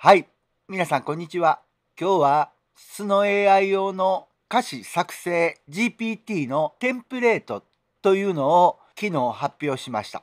はい。皆さん、こんにちは。今日は、スの AI 用の歌詞作成 GPT のテンプレートというのを昨日発表しました。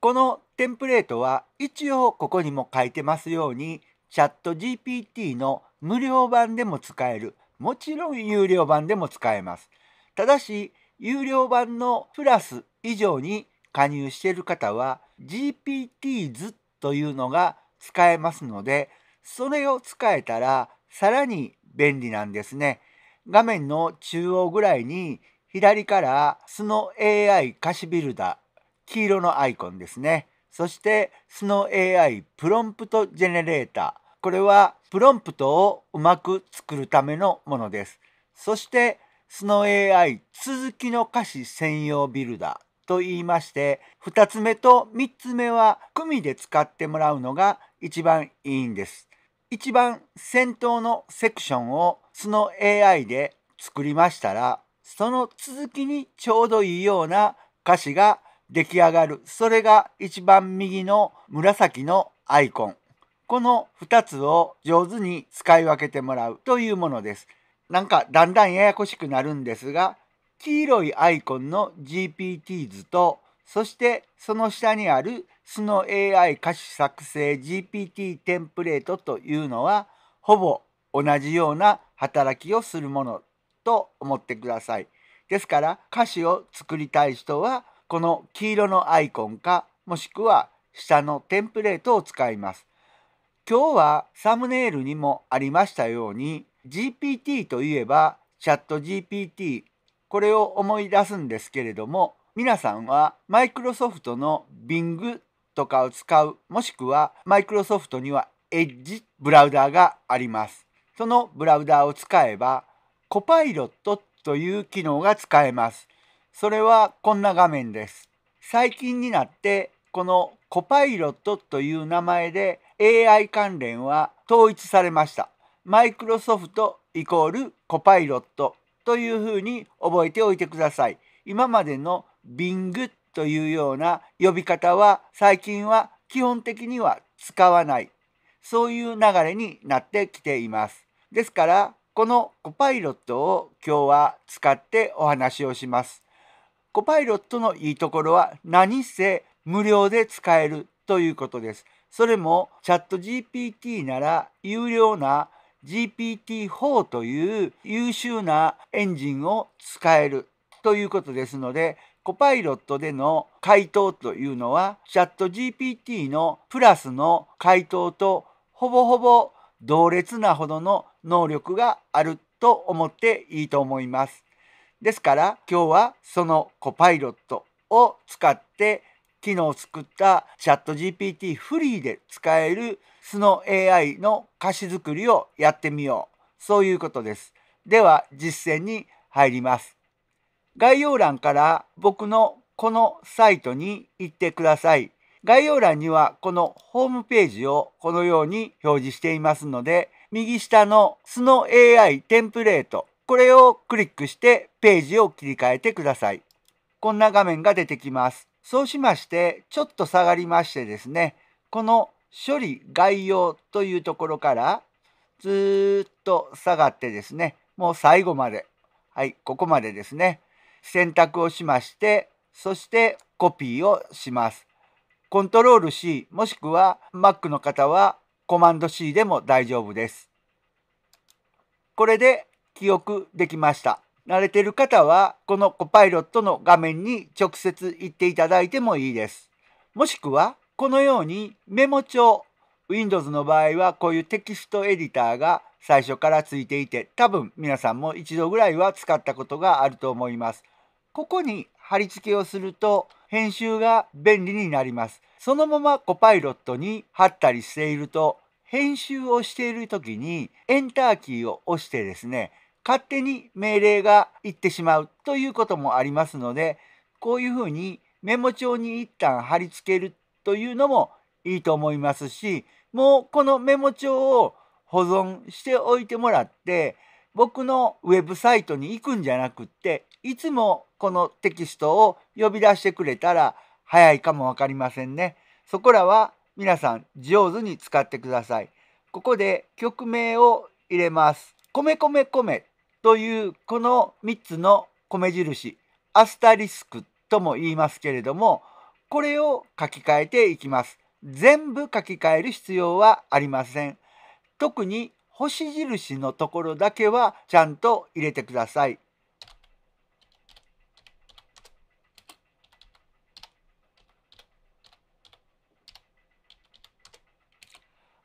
このテンプレートは、一応ここにも書いてますように、チャット GPT の無料版でも使える。もちろん有料版でも使えます。ただし、有料版のプラス以上に加入している方は GPT 図というのが使えますのでそれを使えたらさらに便利なんですね。画面の中央ぐらいに左からスノ AI 歌詞ビルダー黄色のアイコンですね。そしてスノ AI プロンプトジェネレーター。これはプロンプトをうまく作るためのものです。そしてスノ AI 続きの歌詞専用ビルダー。と言いまして2つ目と3つ目は組で使ってもらうのが一番いいんです。一番先頭のセクションをその AI で作りましたらその続きにちょうどいいような歌詞が出来上がるそれが一番右の紫のアイコンこの2つを上手に使い分けてもらうというものですなんかだんだんややこしくなるんですが黄色いアイコンの g p t 図とそしてその下にある素の AI 歌詞作成 GPT テンプレートというのはほぼ同じような働きをするものと思ってください。ですから歌詞を作りたい人はこの黄色のアイコンかもしくは下のテンプレートを使います。今日はサムネイルにもありましたように GPT といえばチャット GPT これを思い出すんですけれども皆さんはマイクロソフトの Bing とかを使うもしくはマイクロソフトには Edge ブラウザーがあります。そのブラウザーを使えばコパイロットという機能が使えます。それはこんな画面です。最近になってこのコパイロットという名前で AI 関連は統一されました。マイクロソフトイコールコパイロットというふうに覚えておいてください。今までのビングというような呼び方は最近は基本的には使わないそういう流れになってきています。ですからこのコパイロットを今日は使ってお話をします。コパイロットのいいところは何せ無料で使えるということです。それもチャット GPT なら有料な GPT-4 という優秀なエンジンを使えるということですのでコパイロットでの回答というのは、チャット GPT のプラスの回答とほぼほぼ同列なほどの能力があると思っていいと思います。ですから今日はそのコパイロットを使って機能を作ったチャット GPT フリーで使えるスノ AI の歌詞作りをやってみよう。そういうことです。では実践に入ります。概要欄から僕のこのサイトに行ってください。概要欄にはこのホームページをこのように表示していますので、右下のスノ AI テンプレート、これをクリックしてページを切り替えてください。こんな画面が出てきます。そうしまして、ちょっと下がりましてですね、この処理概要というところからずっと下がってですね、もう最後まで、はい、ここまでですね、選択をしまして、そしてコピーをします。コントロール C もしくは Mac の方はコマンド C でも大丈夫です。これで記憶できました。慣れてる方はこのコパイロットの画面に直接行っていただいてもいいです。もしくはこのようにメモ帳 Windows の場合はこういうテキストエディターが最初からついていて多分皆さんも一度ぐらいは使ったことがあると思います。ここに貼り付けをすると編集が便利になります。そのままコパイロットに貼ったりしていると編集をしている時にエンターキーを押してですね勝手に命令がいってしまうということもありますのでこういうふうにメモ帳に一旦貼り付けるというのもいいと思いますしもうこのメモ帳を保存しておいてもらって僕のウェブサイトに行くんじゃなくっていつもこのテキストを呼び出してくれたら早いかもわかりませんね。そこらは皆さん上手に使ってください。ここで曲名を入れます。米米米というこの3つの米印、アスタリスクとも言いますけれども、これを書き換えていきます。全部書き換える必要はありません。特に星印のところだけはちゃんと入れてください。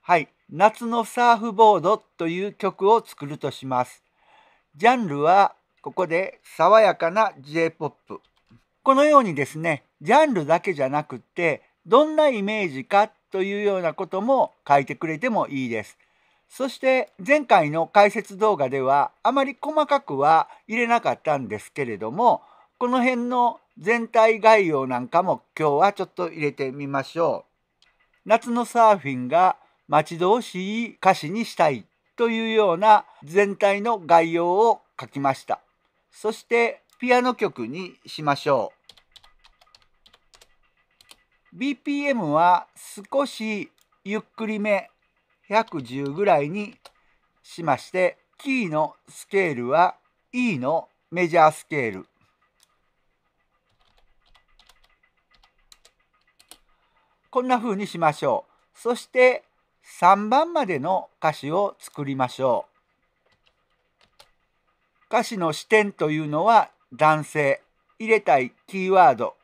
はい、夏のサーフボードという曲を作るとします。ジャンルはここで爽やかな J-POP。このようにですね、ジャンルだけじゃなくて、どんなイメージかというようなことも書いてくれてもいいです。そして前回の解説動画ではあまり細かくは入れなかったんですけれどもこの辺の全体概要なんかも今日はちょっと入れてみましょう。夏のサーフィンが待ち遠しい歌詞にしたいというような全体の概要を書きました。そしてピアノ曲にしましょう。BPM は少しゆっくりめ110ぐらいにしましてキーのスケールは E のメジャースケールこんな風にしましょうそして3番までの歌詞を作りましょう。歌詞の視点というのは男性、入れたいキーワード、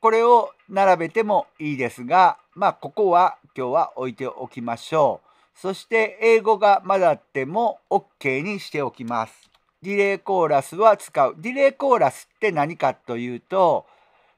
これを並べてもいいですが、まあここは今日は置いておきましょう。そして英語が混ざっても OK にしておきます。ディレイコーラスは使う。ディレイコーラスって何かというと、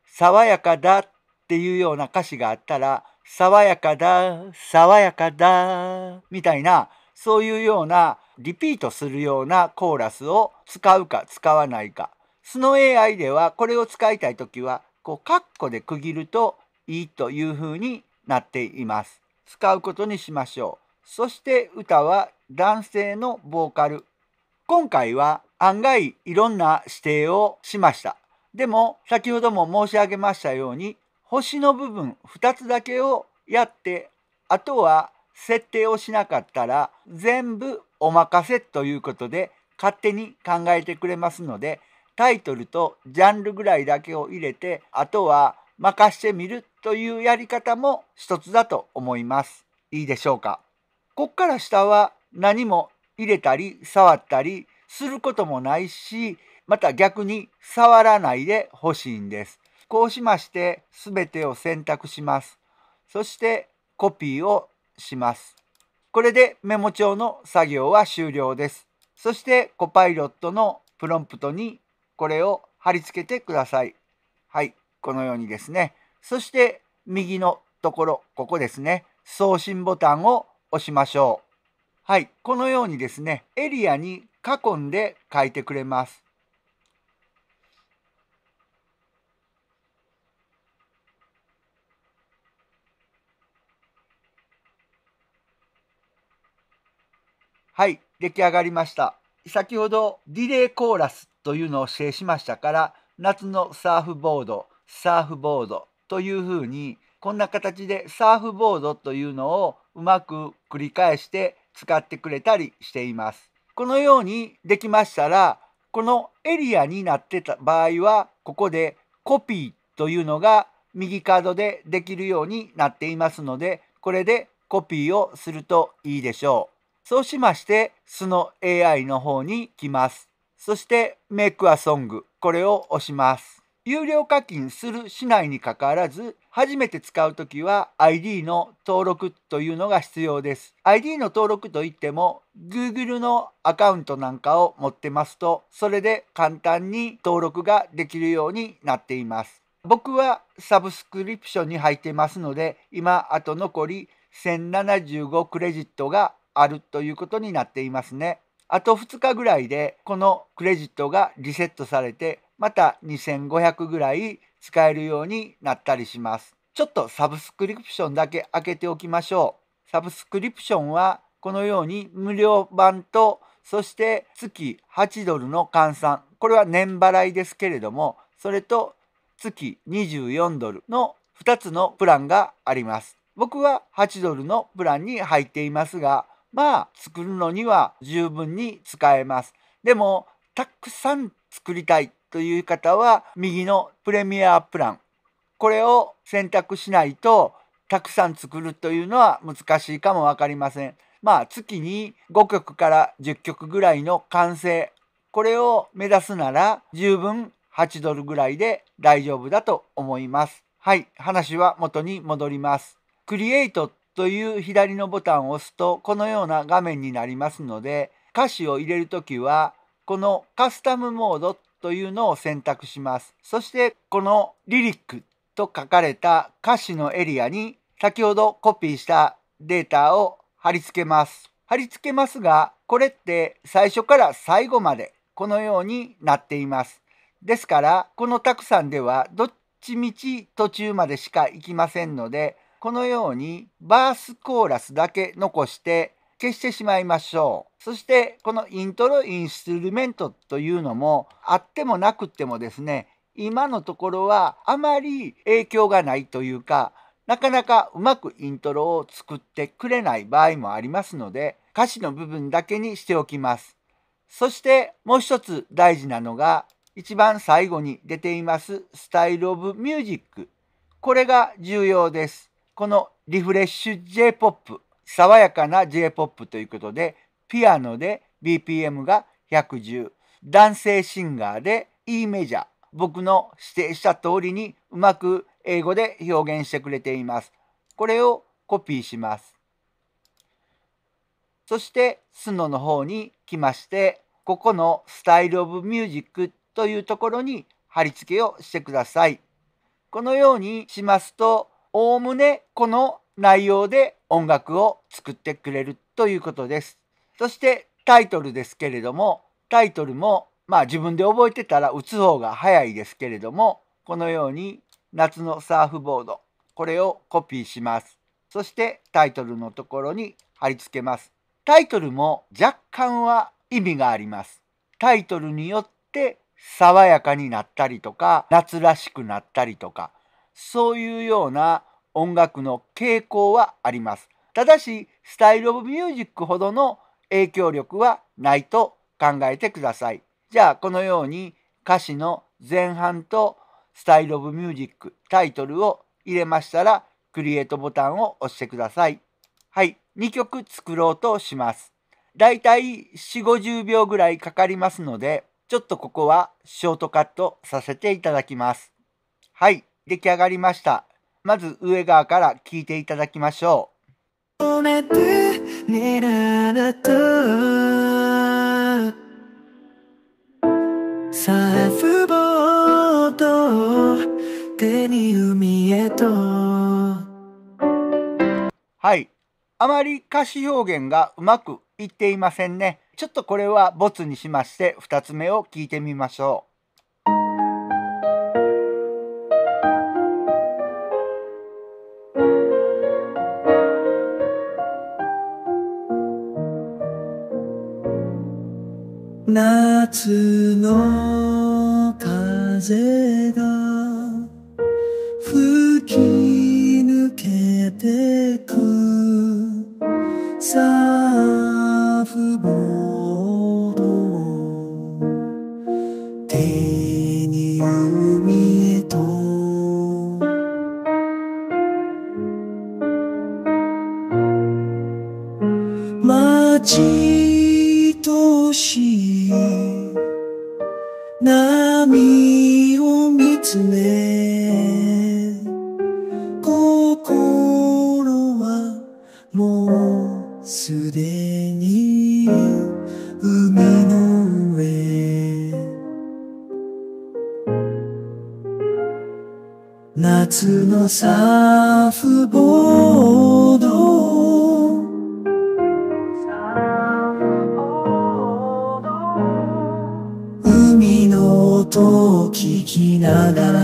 爽やかだっていうような歌詞があったら、爽やかだ、爽やかだ、みたいな、そういうようなリピートするようなコーラスを使うか使わないか。スノ AI ではこれを使いたい時は、こう、カッコで区切るといいというふうになっています。使うことにしましょう。そして歌は男性のボーカル。今回は案外いろんな指定をしました。でも先ほども申し上げましたように星の部分2つだけをやってあとは設定をしなかったら全部お任せということで勝手に考えてくれますのでタイトルとジャンルぐらいだけを入れてあとは任してみるというやり方も一つだと思います。いいでしょうか。こっから下は何も入れたり触ったりすることもないしまた逆に触らないでほしいんです。行しまして全てを選択します。そしてコピーをします。これでメモ帳の作業は終了です。そしてコパイロットのプロンプトにこれを貼り付けてください。はい、このようにですね。そして右のところ、ここですね。送信ボタンを押しましょう。はい、このようにですね、エリアに囲んで書いてくれます。はい、出来上がりました。先ほどディレイコーラスというのを制しましたから、夏のサーフボード、サーフボードというふうに、こんな形でサーフボードというのをうまく繰り返して使ってくれたりしています。このようにできましたら、このエリアになってた場合は、ここでコピーというのが右カードでできるようになっていますので、これでコピーをするといいでしょう。そうしまして、その AI の方に来ます。そして、Make a Song。これを押します。有料課金するしないにかかわらず、初めて使うときは ID の登録というのが必要です。ID の登録といっても、Google のアカウントなんかを持ってますと、それで簡単に登録ができるようになっています。僕はサブスクリプションに入ってますので、今あと残り1075クレジットがあるということになっていますね。あと2日ぐらいでこのクレジットがリセットされてまた2500ぐらい使えるようになったりします。ちょっとサブスクリプションだけ開けておきましょう。サブスクリプションはこのように無料版とそして月8ドルの換算これは年払いですけれどもそれと月24ドルの2つのプランがあります。僕は8ドルのプランに入っていますがまあ作るのには十分に使えます。でもたくさん作りたいという方は右のプレミアプランこれを選択しないとたくさん作るというのは難しいかも分かりません。まあ月に5曲から10曲ぐらいの完成これを目指すなら十分8ドルぐらいで大丈夫だと思います。はい話は元に戻ります。クリエイトという左のボタンを押すとこのような画面になりますので歌詞を入れるときはこのカスタムモードというのを選択します。そしてこのリリックと書かれた歌詞のエリアに先ほどコピーしたデータを貼り付けます。貼り付けますがこれって最初から最後までこのようになっています。ですからこのたくさんではどっちみち途中までしか行きませんのでこのようにバースコーラスだけ残して消してしまいましょう。そしてこのイントロインストゥルメントというのもあってもなくってもですね今のところはあまり影響がないというかなかなかうまくイントロを作ってくれない場合もありますので歌詞の部分だけにしておきます。そしてもう一つ大事なのが一番最後に出ていますスタイル・オブ・ミュージックこれが重要です。このリフレッシュ J-POP、爽やかな J-POP ということで、ピアノで BPM が110、男性シンガーで E メジャー、僕の指定した通りにうまく英語で表現してくれています。これをコピーします。そしてスノの方に来まして、ここのスタイルオブミュージックというところに貼り付けをしてください。このようにしますとおおむねこの内容で音楽を作ってくれるということです。そしてタイトルですけれどもタイトルもまあ自分で覚えてたら打つ方が早いですけれどもこのように夏のサーフボードこれをコピーします。そしてタイトルのところに貼り付けます。タイトルも若干は意味があります。タイトルによって爽やかになったりとか夏らしくなったりとかそういうような音楽の傾向はあります。ただし、スタイル・オブ・ミュージックほどの影響力はないと考えてください。じゃあ、このように歌詞の前半とスタイル・オブ・ミュージックタイトルを入れましたら、クリエイトボタンを押してください。はい、2曲作ろうとします。だいたい4、50秒ぐらいかかりますので、ちょっとここはショートカットさせていただきます。はい。出来上がりました。まず上側から聴いていただきましょう。めてとサーフボード手に海へとはい。あまり歌詞表現がうまくいっていませんね。ちょっとこれはボツにしまして2つ目を聞いてみましょう。夏の風もうすでに海の上夏のサーフボード海の音を聞きながら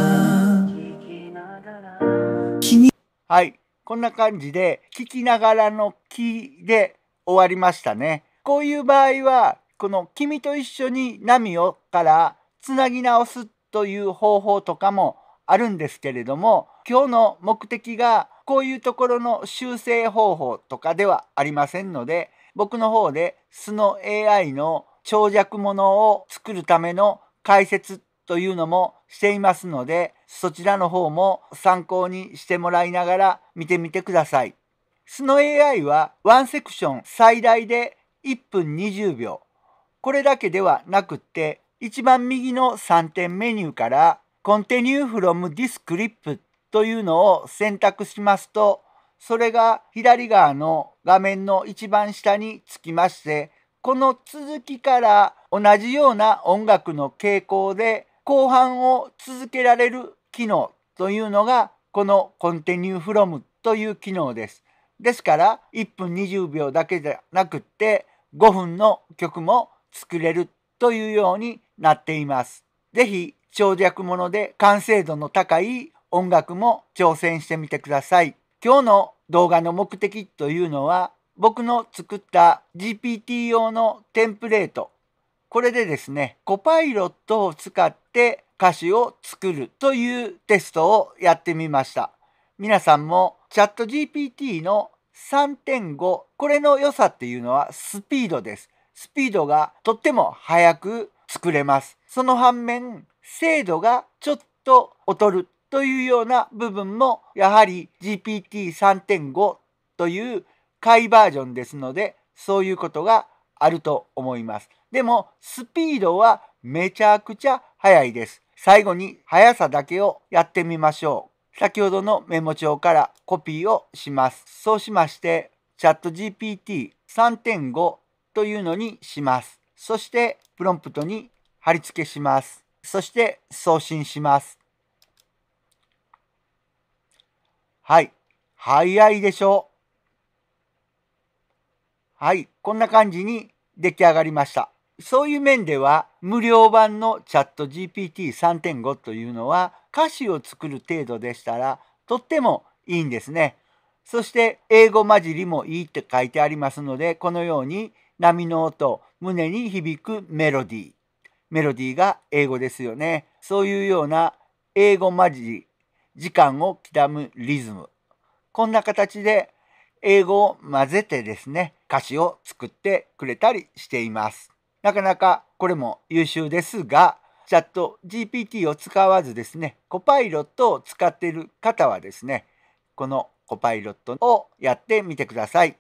はいこんな感じで聞きながらの木で終わりましたね。こういう場合はこの君と一緒に波をからつなぎ直すという方法とかもあるんですけれども今日の目的がこういうところの修正方法とかではありませんので僕の方で素の AI の長尺ものを作るための解説というのもしていますのでそちらの方も参考にしてもらいながら見てみてください。スノ AI はワンセクション最大で1分20秒これだけではなくって一番右の3点メニューから「Continue from d e s c r i p というのを選択しますとそれが左側の画面の一番下につきましてこの続きから同じような音楽の傾向で後半を続けられる機能というのがこの Continue from という機能です。ですから1分20秒だけじゃなくって5分の曲も作れるというようになっています。是非長尺もので完成度の高い音楽も挑戦してみてください。今日の動画の目的というのは僕の作った GPT 用のテンプレートこれでですね、コパイロットを使って歌詞を作るというテストをやってみました。皆さんもチャット GPT の3.5これの良さっていうのはスピードです。スピードがとっても速く作れます。その反面精度がちょっと劣るというような部分もやはり GPT3.5 という解バージョンですのでそういうことがあると思います。でも、スピードはめちゃくちゃ速いです。最後に速さだけをやってみましょう。先ほどのメモ帳からコピーをします。そうしまして、チャット GPT3.5 というのにします。そして、プロンプトに貼り付けします。そして、送信します。はい。早いでしょう。はい。こんな感じに出来上がりました。そういう面では無料版のチャット GPT3.5 というのは歌詞を作る程度でしたらとってもいいんですね。そして英語混じりもいいって書いてありますのでこのように波の音胸に響くメロディーメロディーが英語ですよねそういうような英語混じり時間を刻むリズムこんな形で英語を混ぜてですね歌詞を作ってくれたりしています。なかなかこれも優秀ですが、チャット GPT を使わずですね、コパイロットを使っている方はですね、このコパイロットをやってみてください。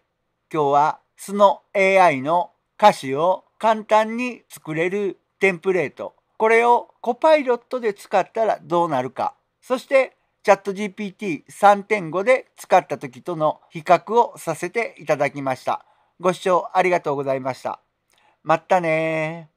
今日は素の AI の歌詞を簡単に作れるテンプレート、これをコパイロットで使ったらどうなるか、そしてチャット GPT3.5 で使った時との比較をさせていただきました。ご視聴ありがとうございました。まったね